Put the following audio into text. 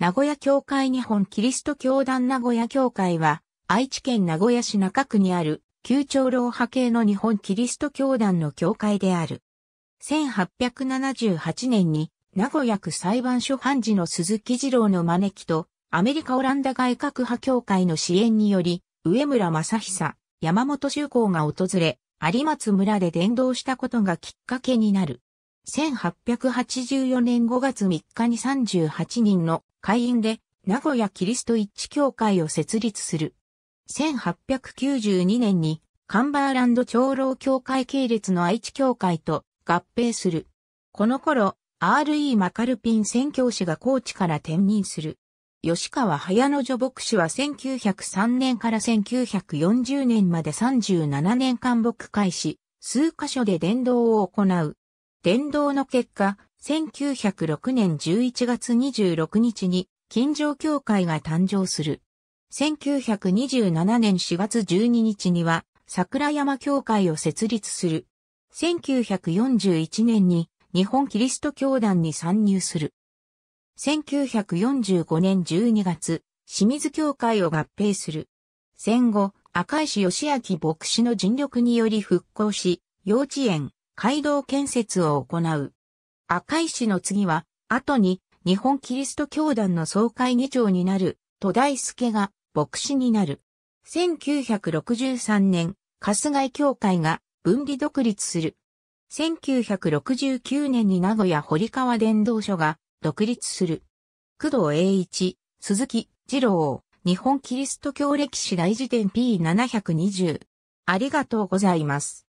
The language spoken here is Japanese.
名古屋教会日本キリスト教団名古屋教会は、愛知県名古屋市中区にある、旧長老派系の日本キリスト教団の教会である。1878年に、名古屋区裁判所判事の鈴木二郎の招きと、アメリカ・オランダ外閣派協会の支援により、上村正久、山本修行が訪れ、有松村で伝道したことがきっかけになる。1884年5月3日に38人の会員で名古屋キリスト一致協会を設立する。1892年にカンバーランド長老協会系列の愛知協会と合併する。この頃、R.E. マカルピン宣教師が高知から転任する。吉川早野助牧師は1903年から1940年まで37年間牧会し、数箇所で伝道を行う。伝道の結果、1906年11月26日に、金城教会が誕生する。1927年4月12日には、桜山教会を設立する。1941年に、日本キリスト教団に参入する。1945年12月、清水教会を合併する。戦後、赤石義明牧師の尽力により復興し、幼稚園、街道建設を行う。赤石の次は、後に日本キリスト教団の総会議長になる戸大輔が牧師になる。1963年、春日井教会が分離独立する。1969年に名古屋堀川伝道所が独立する。工藤栄一、鈴木二郎、日本キリスト教歴史大辞典 P720。ありがとうございます。